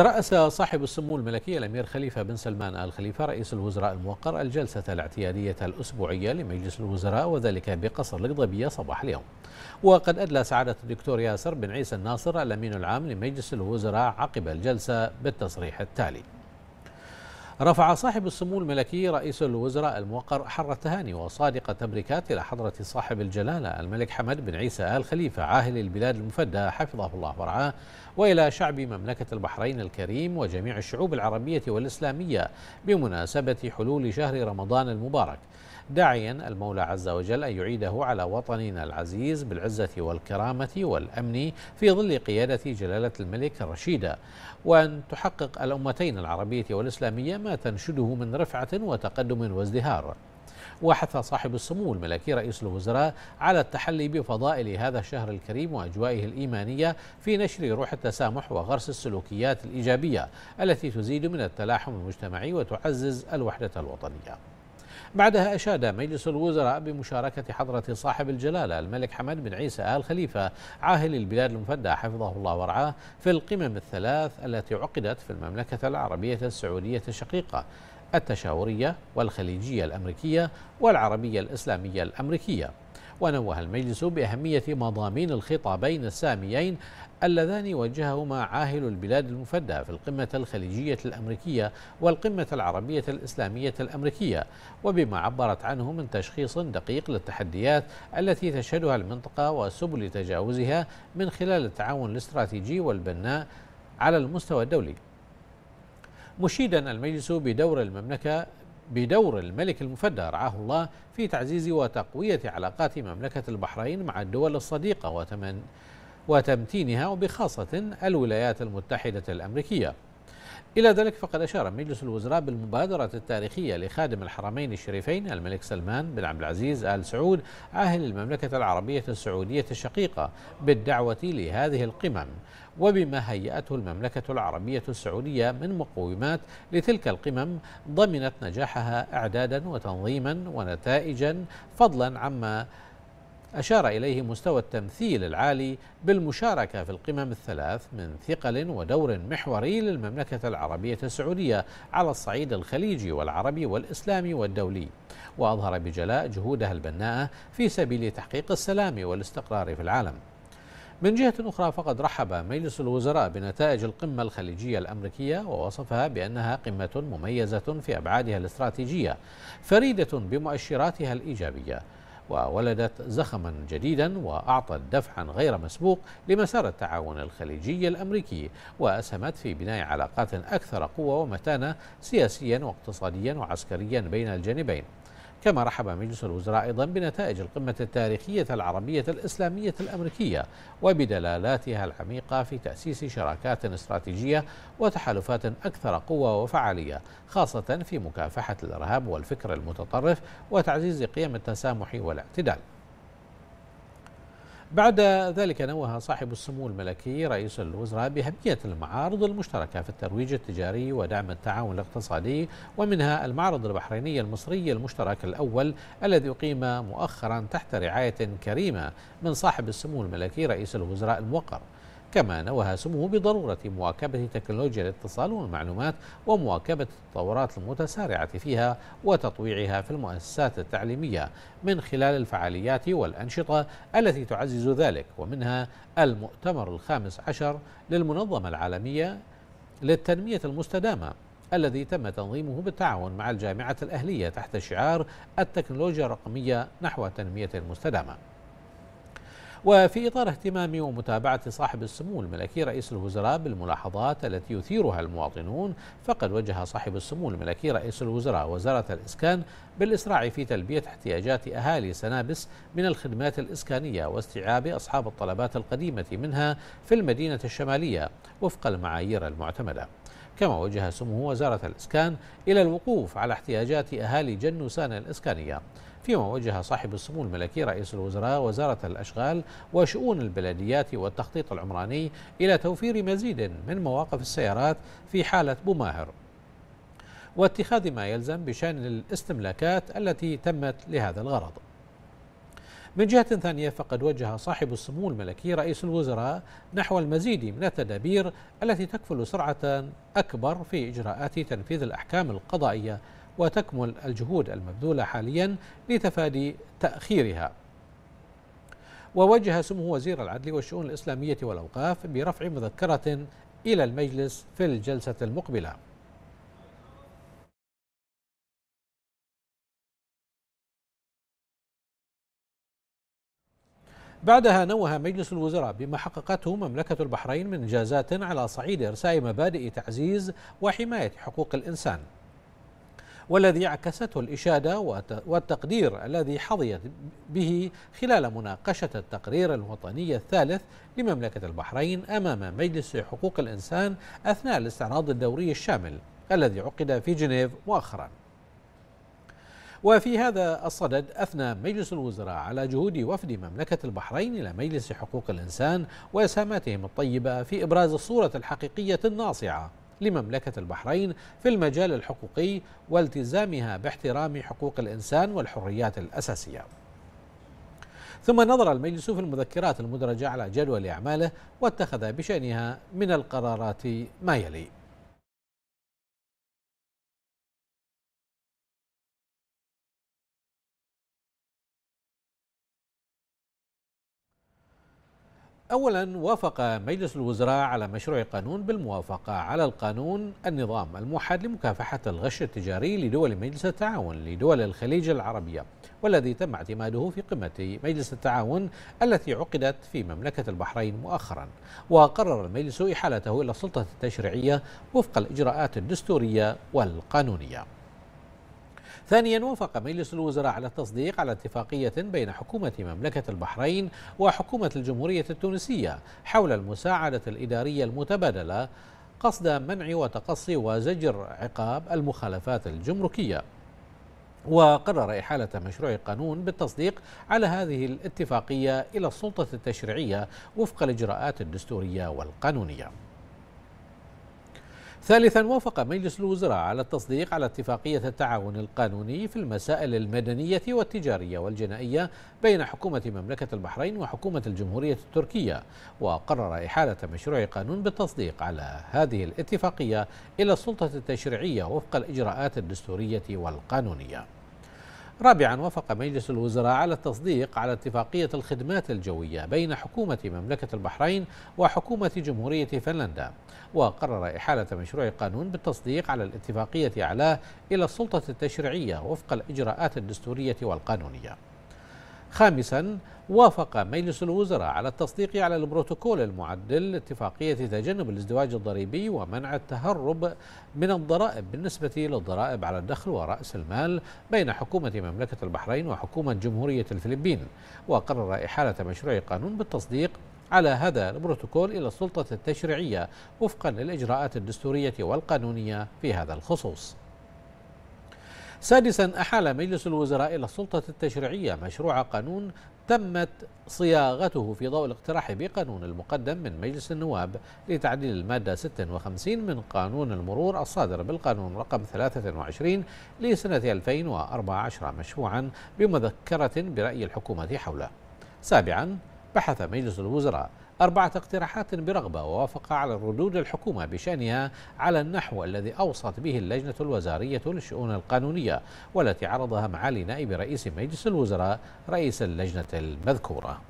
ترأس صاحب السمو الملكي الأمير خليفة بن سلمان آل خليفة رئيس الوزراء الموقر الجلسة الاعتيادية الأسبوعية لمجلس الوزراء وذلك بقصر القضبية صباح اليوم وقد أدلى سعادة الدكتور ياسر بن عيسى الناصر الأمين العام لمجلس الوزراء عقب الجلسة بالتصريح التالي رفع صاحب السمو الملكي رئيس الوزراء الموقر حر التهاني وصادق تبريكات إلى حضرة صاحب الجلالة الملك حمد بن عيسى آل خليفة عاهل البلاد المفدى حفظه الله ورعاه وإلى شعب مملكة البحرين الكريم وجميع الشعوب العربية والإسلامية بمناسبة حلول شهر رمضان المبارك داعيا المولى عز وجل أن يعيده على وطننا العزيز بالعزة والكرامة والأمن في ظل قيادة جلالة الملك الرشيدة وأن تحقق الأمتين العربية والإسلامية ما تنشده من رفعة وتقدم وازدهار وحث صاحب السمو الملكي رئيس الوزراء على التحلي بفضائل هذا الشهر الكريم وأجوائه الإيمانية في نشر روح التسامح وغرس السلوكيات الإيجابية التي تزيد من التلاحم المجتمعي وتعزز الوحدة الوطنية بعدها أشاد مجلس الوزراء بمشاركة حضرة صاحب الجلالة الملك حمد بن عيسى آل خليفة عاهل البلاد المفدى حفظه الله ورعاه في القمم الثلاث التي عقدت في المملكة العربية السعودية الشقيقة التشاورية والخليجية الأمريكية والعربية الإسلامية الأمريكية ونوه المجلس بأهمية مضامين الخطابين الساميين اللذان وجههما عاهل البلاد المفدى في القمة الخليجية الأمريكية والقمة العربية الإسلامية الأمريكية وبما عبرت عنه من تشخيص دقيق للتحديات التي تشهدها المنطقة وسبل تجاوزها من خلال التعاون الاستراتيجي والبناء على المستوى الدولي مشيدا المجلس بدور المملكة بدور الملك المفدى رعاه الله في تعزيز وتقوية علاقات مملكة البحرين مع الدول الصديقة وتمن وتمتينها وبخاصة الولايات المتحدة الأمريكية إلى ذلك فقد أشار مجلس الوزراء بالمبادرة التاريخية لخادم الحرمين الشريفين الملك سلمان بن عبد العزيز آل سعود عاهل المملكة العربية السعودية الشقيقة بالدعوة لهذه القمم وبما هيأته المملكة العربية السعودية من مقومات لتلك القمم ضمنت نجاحها إعدادا وتنظيما ونتائجا فضلا عما أشار إليه مستوى التمثيل العالي بالمشاركة في القمم الثلاث من ثقل ودور محوري للمملكة العربية السعودية على الصعيد الخليجي والعربي والإسلامي والدولي وأظهر بجلاء جهودها البناءة في سبيل تحقيق السلام والاستقرار في العالم من جهة أخرى فقد رحب مجلس الوزراء بنتائج القمة الخليجية الأمريكية ووصفها بأنها قمة مميزة في أبعادها الاستراتيجية فريدة بمؤشراتها الإيجابية وولدت زخما جديدا وأعطت دفعا غير مسبوق لمسار التعاون الخليجي الأمريكي وأسهمت في بناء علاقات أكثر قوة ومتانة سياسيا واقتصاديا وعسكريا بين الجانبين كما رحب مجلس الوزراء أيضا بنتائج القمة التاريخية العربية الإسلامية الأمريكية وبدلالاتها العميقة في تأسيس شراكات استراتيجية وتحالفات أكثر قوة وفعالية خاصة في مكافحة الإرهاب والفكر المتطرف وتعزيز قيم التسامح والاعتدال بعد ذلك نوه صاحب السمو الملكي رئيس الوزراء بأهمية المعارض المشتركة في الترويج التجاري ودعم التعاون الاقتصادي ومنها المعرض البحريني المصري المشترك الأول الذي أقيم مؤخرا تحت رعاية كريمة من صاحب السمو الملكي رئيس الوزراء الموقر كما نوه سموه بضرورة مواكبة تكنولوجيا الاتصال والمعلومات ومواكبة التطورات المتسارعة فيها وتطويعها في المؤسسات التعليمية من خلال الفعاليات والأنشطة التي تعزز ذلك ومنها المؤتمر الخامس عشر للمنظمة العالمية للتنمية المستدامة الذي تم تنظيمه بالتعاون مع الجامعة الأهلية تحت شعار التكنولوجيا الرقمية نحو تنمية مستدامة وفي إطار اهتمام ومتابعة صاحب السمو الملكي رئيس الوزراء بالملاحظات التي يثيرها المواطنون فقد وجه صاحب السمو الملكي رئيس الوزراء وزارة الإسكان بالإسراع في تلبية احتياجات أهالي سنابس من الخدمات الإسكانية واستيعاب أصحاب الطلبات القديمة منها في المدينة الشمالية وفق المعايير المعتمدة كما وجه سمو وزارة الإسكان إلى الوقوف على احتياجات أهالي جنوسان الإسكانية فيما وجه صاحب السمو الملكي رئيس الوزراء وزارة الأشغال وشؤون البلديات والتخطيط العمراني إلى توفير مزيد من مواقف السيارات في حالة بماهر واتخاذ ما يلزم بشأن الاستملاكات التي تمت لهذا الغرض من جهة ثانية فقد وجه صاحب السمو الملكي رئيس الوزراء نحو المزيد من التدابير التي تكفل سرعة أكبر في إجراءات تنفيذ الأحكام القضائية وتكمل الجهود المبذولة حاليا لتفادي تأخيرها ووجه سمو وزير العدل والشؤون الإسلامية والأوقاف برفع مذكرة إلى المجلس في الجلسة المقبلة بعدها نوه مجلس الوزراء بما حققته مملكة البحرين من إنجازات على صعيد إرساء مبادئ تعزيز وحماية حقوق الإنسان والذي عكسته الإشادة والتقدير الذي حظيت به خلال مناقشة التقرير الوطني الثالث لمملكة البحرين أمام مجلس حقوق الإنسان أثناء الاستعراض الدوري الشامل الذي عقد في جنيف مؤخراً وفي هذا الصدد أثنى مجلس الوزراء على جهود وفد مملكة البحرين إلى مجلس حقوق الإنسان وإسهاماتهم الطيبة في إبراز الصورة الحقيقية الناصعة لمملكة البحرين في المجال الحقوقي والتزامها باحترام حقوق الإنسان والحريات الأساسية ثم نظر المجلس في المذكرات المدرجة على جدول أعماله واتخذ بشأنها من القرارات ما يلي أولا وافق مجلس الوزراء على مشروع قانون بالموافقة على القانون النظام الموحد لمكافحة الغش التجاري لدول مجلس التعاون لدول الخليج العربية والذي تم اعتماده في قمة مجلس التعاون التي عقدت في مملكة البحرين مؤخرا وقرر المجلس إحالته إلى السلطة التشريعية وفق الإجراءات الدستورية والقانونية ثانيا وافق مجلس الوزراء على التصديق على اتفاقية بين حكومة مملكة البحرين وحكومة الجمهورية التونسية حول المساعدة الإدارية المتبادلة قصد منع وتقصي وزجر عقاب المخالفات الجمركية وقرر إحالة مشروع قانون بالتصديق على هذه الاتفاقية إلى السلطة التشريعية وفق الإجراءات الدستورية والقانونية ثالثا وافق مجلس الوزراء على التصديق على اتفاقية التعاون القانوني في المسائل المدنية والتجارية والجنائية بين حكومة مملكة البحرين وحكومة الجمهورية التركية وقرر إحالة مشروع قانون بالتصديق على هذه الاتفاقية إلى السلطة التشريعية وفق الإجراءات الدستورية والقانونية رابعا وافق مجلس الوزراء على التصديق على اتفاقية الخدمات الجوية بين حكومة مملكة البحرين وحكومة جمهورية فنلندا وقرر إحالة مشروع قانون بالتصديق على الاتفاقية أعلاه إلى السلطة التشريعية وفق الإجراءات الدستورية والقانونية خامسا وافق مجلس الوزراء على التصديق على البروتوكول المعدل لاتفاقية تجنب الازدواج الضريبي ومنع التهرب من الضرائب بالنسبة للضرائب على الدخل ورأس المال بين حكومة مملكة البحرين وحكومة جمهورية الفلبين وقرر إحالة مشروع قانون بالتصديق على هذا البروتوكول إلى السلطة التشريعية وفقا للإجراءات الدستورية والقانونية في هذا الخصوص سادسا أحال مجلس الوزراء إلى السلطة التشريعية مشروع قانون تمت صياغته في ضوء الاقتراح بقانون المقدم من مجلس النواب لتعديل المادة 56 من قانون المرور الصادر بالقانون رقم 23 لسنة 2014 مشروعا بمذكرة برأي الحكومة حوله سابعا بحث مجلس الوزراء أربعة اقتراحات برغبة ووافق على ردود الحكومة بشأنها على النحو الذي أوصت به اللجنة الوزارية للشؤون القانونية والتي عرضها معالي نائب رئيس مجلس الوزراء رئيس اللجنة المذكورة